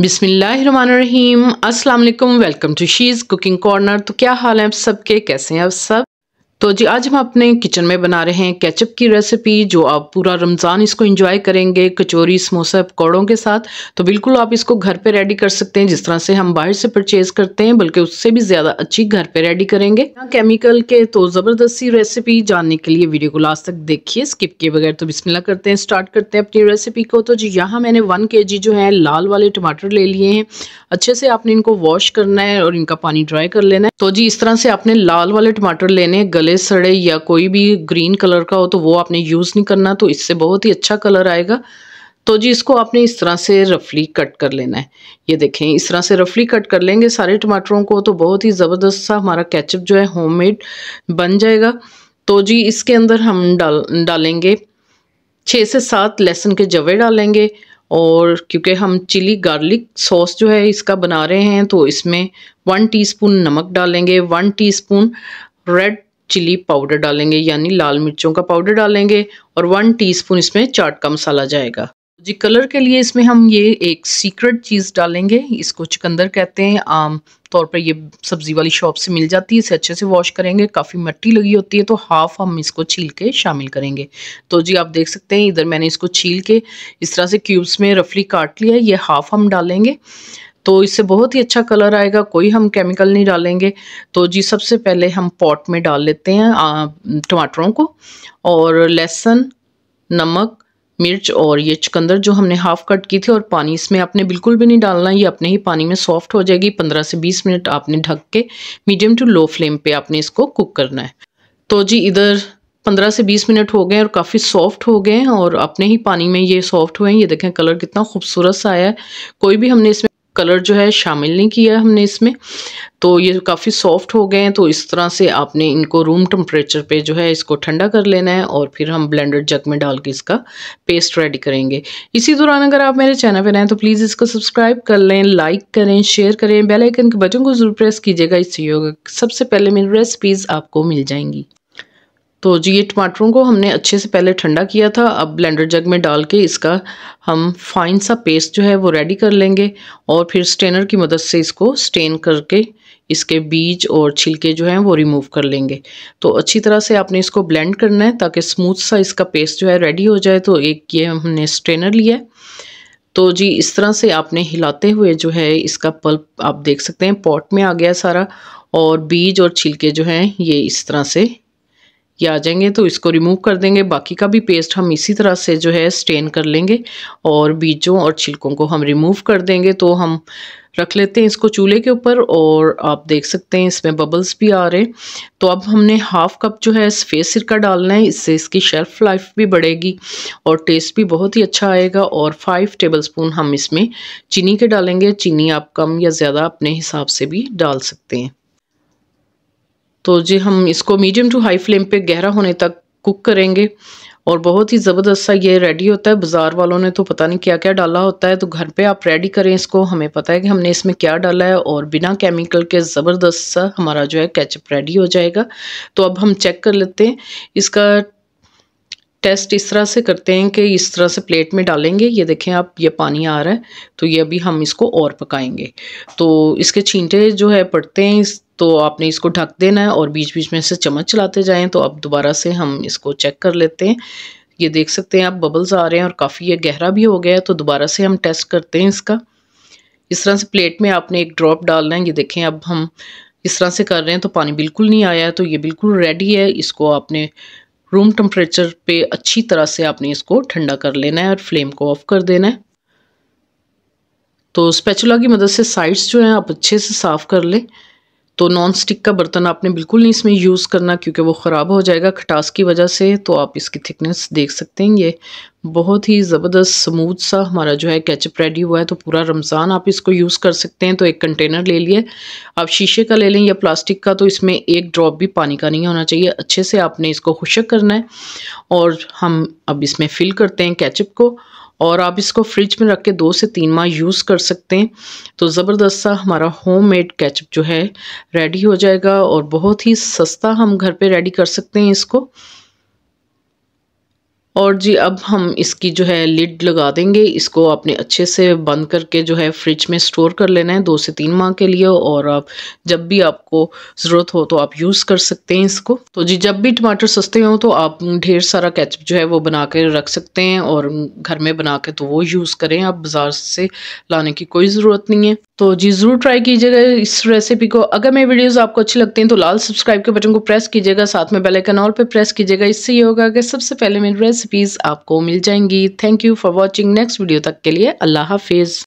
बिसमीम् अल्लाम welcome to she's cooking corner तो क्या हाल है आप सबके कैसे हैं आप सब तो जी आज हम अपने किचन में बना रहे हैं केचप की रेसिपी जो आप पूरा रमज़ान इसको एंजॉय करेंगे कचौरी समोसा पकौड़ों के साथ तो बिल्कुल आप इसको घर पे रेडी कर सकते हैं जिस तरह से हम बाहर से परचेज़ करते हैं बल्कि उससे भी ज़्यादा अच्छी घर पे रेडी करेंगे केमिकल के तो ज़बरदस्ती रेसिपी जानने के लिए वीडियो को लास्ट तक देखिए स्किप किए बगैर तो बिस्मिल्ला करते हैं स्टार्ट करते हैं अपनी रेसिपी को तो जी यहाँ मैंने वन के जो है लाल वाले टमाटर ले लिए हैं अच्छे से आपने इनको वॉश करना है और इनका पानी ड्राई कर लेना है तो जी इस तरह से आपने लाल वाले टमाटर लेने गल गले सड़े या कोई भी ग्रीन कलर का हो तो वो आपने यूज़ नहीं करना तो इससे बहुत ही अच्छा कलर आएगा तो जी इसको आपने इस तरह से रफली कट कर लेना है ये देखें इस तरह से रफली कट कर लेंगे सारे टमाटरों को तो बहुत ही ज़बरदस्त सा हमारा कैचअप जो है होममेड बन जाएगा तो जी इसके अंदर हम डाल डालेंगे छः से सात लहसुन के जवे डालेंगे और क्योंकि हम चिली गार्लिक सॉस जो है इसका बना रहे हैं तो इसमें वन टीस्पून नमक डालेंगे one teaspoon red chilli powder डालेंगे यानी लाल मिर्चों का पाउडर डालेंगे और वन टीस्पून इसमें चाट का मसाला जाएगा जी कलर के लिए इसमें हम ये एक सीक्रेट चीज़ डालेंगे इसको चिकंदर कहते हैं आम तौर पर ये सब्ज़ी वाली शॉप से मिल जाती है इसे अच्छे से वॉश करेंगे काफ़ी मट्टी लगी होती है तो हाफ़ हम इसको छील के शामिल करेंगे तो जी आप देख सकते हैं इधर मैंने इसको छील के इस तरह से क्यूब्स में रफली काट लिया ये हाफ़ हम डालेंगे तो इससे बहुत ही अच्छा कलर आएगा कोई हम केमिकल नहीं डालेंगे तो जी सबसे पहले हम पॉट में डाल लेते हैं टमाटरों को और लहसुन नमक मिर्च और ये चुकंदर जो हमने हाफ कट की थी और पानी इसमें आपने बिल्कुल भी नहीं डालना ये अपने ही पानी में सॉफ्ट हो जाएगी 15 से 20 मिनट आपने ढक के मीडियम टू लो फ्लेम पे आपने इसको कुक करना है तो जी इधर 15 से 20 मिनट हो गए और काफ़ी सॉफ्ट हो गए हैं और अपने ही पानी में ये सॉफ्ट हुए हैं ये देखें कलर कितना खूबसूरत सा आया है कोई भी हमने इसमें कलर जो है शामिल नहीं किया हमने इसमें तो ये काफ़ी सॉफ्ट हो गए हैं तो इस तरह से आपने इनको रूम टेम्परेचर पे जो है इसको ठंडा कर लेना है और फिर हम ब्लेंडर जग में डाल के इसका पेस्ट रेडी करेंगे इसी दौरान अगर आप मेरे चैनल पर रहें तो प्लीज़ इसको सब्सक्राइब कर लें लाइक करें शेयर करें बेलाइकन के बटन को ज़रूर प्रेस कीजिएगा इससे होगा सबसे पहले मेरी रेसिपीज़ आपको मिल जाएंगी तो जी ये टमाटरों को हमने अच्छे से पहले ठंडा किया था अब ब्लेंडर जग में डाल के इसका हम फाइन सा पेस्ट जो है वो रेडी कर लेंगे और फिर स्टेनर की मदद से इसको स्टेन करके इसके बीज और छिलके जो हैं वो रिमूव कर लेंगे तो अच्छी तरह से आपने इसको ब्लेंड करना है ताकि स्मूथ सा इसका पेस्ट जो है रेडी हो जाए तो एक ये हमने स्ट्रेनर लिया है तो जी इस तरह से आपने हिलाते हुए जो है इसका पल्प आप देख सकते हैं पॉट में आ गया सारा और बीज और छिलके जो हैं ये इस तरह से ये आ जाएंगे तो इसको रिमूव कर देंगे बाकी का भी पेस्ट हम इसी तरह से जो है स्टेन कर लेंगे और बीजों और छिलकों को हम रिमूव कर देंगे तो हम रख लेते हैं इसको चूल्हे के ऊपर और आप देख सकते हैं इसमें बबल्स भी आ रहे हैं तो अब हमने हाफ़ कप जो है सफ़ेद सिरका डालना है इससे इसकी शेल्फ़ लाइफ भी बढ़ेगी और टेस्ट भी बहुत ही अच्छा आएगा और फाइव टेबल स्पून हम इसमें चीनी के डालेंगे चीनी आप कम या ज़्यादा अपने हिसाब से भी डाल सकते हैं तो जी हम इसको मीडियम टू हाई फ्लेम पे गहरा होने तक कुक करेंगे और बहुत ही ज़बरदस्त सा ये रेडी होता है बाज़ार वालों ने तो पता नहीं क्या क्या डाला होता है तो घर पे आप रेडी करें इसको हमें पता है कि हमने इसमें क्या डाला है और बिना केमिकल के ज़बरदस्त सा हमारा जो है कैचअप रेडी हो जाएगा तो अब हम चेक कर लेते हैं इसका टेस्ट इस तरह से करते हैं कि इस तरह से प्लेट में डालेंगे ये देखें आप ये पानी आ रहा है तो ये अभी हम इसको और पकाएंगे तो इसके छींटे जो है पड़ते हैं इस तो आपने इसको ढक देना है और बीच बीच में से चम्मच चलाते जाएं तो अब दोबारा से हम इसको चेक कर लेते हैं ये देख सकते हैं आप बबल्स आ रहे हैं और काफ़ी ये गहरा भी हो गया है तो दोबारा से हम टेस्ट करते हैं इसका इस तरह से प्लेट में आपने एक ड्रॉप डालना है ये देखें अब हम इस तरह से कर रहे हैं तो पानी बिल्कुल नहीं आया है तो ये बिल्कुल रेडी है इसको आपने रूम टेम्परेचर पे अच्छी तरह से आपने इसको ठंडा कर लेना है और फ्लेम को ऑफ कर देना है तो स्पेचुला की मदद से साइड्स जो हैं आप अच्छे से साफ़ कर लें तो नॉन स्टिक का बर्तन आपने बिल्कुल नहीं इसमें यूज़ करना क्योंकि वो ख़राब हो जाएगा खटास की वजह से तो आप इसकी थिकनेस देख सकते हैं ये बहुत ही ज़बरदस्त स्मूथ सा हमारा जो है कैचअप रेडी हुआ है तो पूरा रमज़ान आप इसको यूज़ कर सकते हैं तो एक कंटेनर ले लिए आप शीशे का ले लें या प्लास्टिक का तो इसमें एक ड्रॉप भी पानी का नहीं होना चाहिए अच्छे से आपने इसको खुशक करना है और हम अब इसमें फिल करते हैं कैचअप को और आप इसको फ्रिज में रख के दो से तीन माह यूज़ कर सकते हैं तो ज़बरदस्त सा हमारा होम मेड केचप जो है रेडी हो जाएगा और बहुत ही सस्ता हम घर पे रेडी कर सकते हैं इसको और जी अब हम इसकी जो है लिड लगा देंगे इसको आपने अच्छे से बंद करके जो है फ्रिज में स्टोर कर लेना है दो से तीन माह के लिए और आप जब भी आपको ज़रूरत हो तो आप यूज़ कर सकते हैं इसको तो जी जब भी टमाटर सस्ते हों तो आप ढेर सारा कैचअप जो है वो बना के रख सकते हैं और घर में बना के तो वो यूज़ करें आप बाज़ार से लाने की कोई ज़रूरत नहीं है तो जी ज़रूर ट्राई कीजिएगा इस रेसिपी को अगर मेरी वीडियोस आपको अच्छी लगती हैं तो लाल सब्सक्राइब के बटन को प्रेस कीजिएगा साथ में बेल आइकन पर पे प्रेस कीजिएगा इससे ये होगा कि सबसे पहले मेरी रेसिपी रेसिपीज़ आपको मिल जाएंगी thank you for watching next video तक के लिए अल्लाह हाफिज़